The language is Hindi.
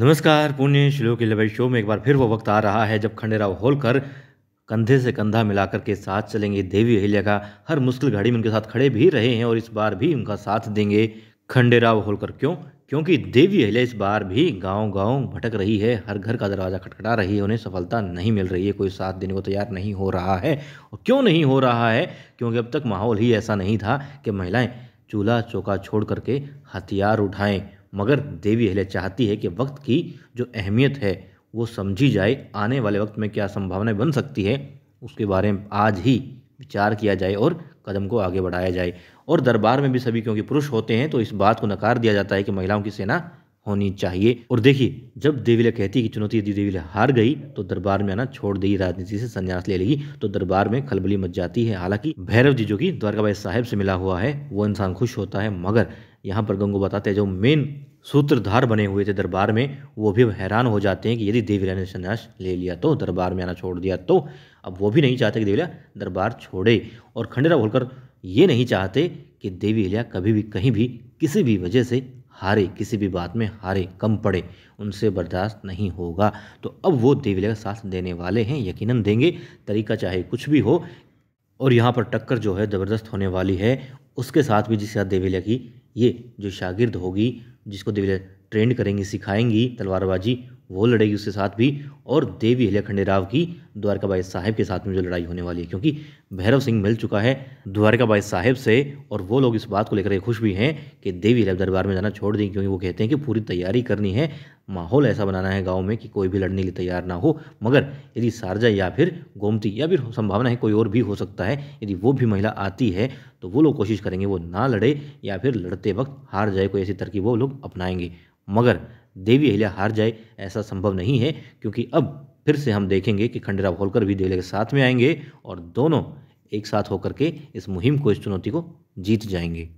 नमस्कार पुण्य श्लोक के लबई शो में एक बार फिर वो वक्त आ रहा है जब खंडेराव होलकर कंधे से कंधा मिलाकर के साथ चलेंगे देवी अहिल्या का हर मुश्किल घड़ी में उनके साथ खड़े भी रहे हैं और इस बार भी उनका साथ देंगे खंडेराव होलकर क्यों क्योंकि देवी अहिल्या इस बार भी गांव गांव भटक रही है हर घर का दरवाज़ा खटखटा रही है उन्हें सफलता नहीं मिल रही है कोई साथ देने को तैयार नहीं हो रहा है और क्यों नहीं हो रहा है क्योंकि अब तक माहौल ही ऐसा नहीं था कि महिलाएं चूल्हा चौका छोड़ करके हथियार उठाएं मगर देवी अहिल्या चाहती है कि वक्त की जो अहमियत है वो समझी जाए आने वाले वक्त में क्या संभावनाएं बन सकती है उसके बारे में आज ही विचार किया जाए और कदम को आगे बढ़ाया जाए और दरबार में भी सभी क्योंकि पुरुष होते हैं तो इस बात को नकार दिया जाता है कि महिलाओं की सेना होनी चाहिए और देखिए जब देवीला कहती कि चुनौती यदि देवीला हार गई तो दरबार में आना छोड़ देगी राजनीति से संन्यास ले लेगी तो दरबार में खलबली मच जाती है हालांकि भैरव जी जो कि द्वारकाबाई साहेब से मिला हुआ है वो इंसान खुश होता है मगर यहाँ पर गंगू बताते हैं जो मेन सूत्रधार बने हुए थे दरबार में वो भी हैरान हो जाते हैं कि यदि देवीला ने संन्यास ले लिया तो दरबार में आना छोड़ दिया तो अब वो भी नहीं चाहते कि देवीला दरबार छोड़े और खंडेरा होलकर ये नहीं चाहते कि देवी देवीला कभी भी कहीं भी किसी भी वजह से हारे किसी भी बात में हारे कम पड़े उनसे बर्दाश्त नहीं होगा तो अब वो देवी का साथ देने वाले हैं यकीनन देंगे तरीका चाहे कुछ भी हो और यहाँ पर टक्कर जो है ज़बरदस्त होने वाली है उसके साथ भी जिसके साथ की ये जो शागिर्द होगी जिसको देवी ट्रेंड करेंगी सिखाएंगी तलवारबाजी वो लड़ेगी उसके साथ भी और देवी हिलिया राव की द्वारकाबाई साहेब के साथ में जो लड़ाई होने वाली है क्योंकि भैरव सिंह मिल चुका है द्वारकाबाई साहेब से और वो लोग इस बात को लेकर खुश भी हैं कि देवी हिलिया दरबार में जाना छोड़ देंगे क्योंकि वो कहते हैं कि पूरी तैयारी करनी है माहौल ऐसा बनाना है गाँव में कि कोई भी लड़ने के लिए तैयार ना हो मगर यदि सारजा या फिर गोमती या फिर संभावना है कोई और भी हो सकता है यदि वो भी महिला आती है तो वो लोग कोशिश करेंगे वो ना लड़े या फिर लड़ते वक्त हार जाए कोई ऐसी तरकीब वो लोग अपनाएंगे मगर देवी अहिल्या हार जाए ऐसा संभव नहीं है क्योंकि अब फिर से हम देखेंगे कि खंडेराव होलकर भी देवी के साथ में आएंगे और दोनों एक साथ होकर के इस मुहिम को इस चुनौती को जीत जाएंगे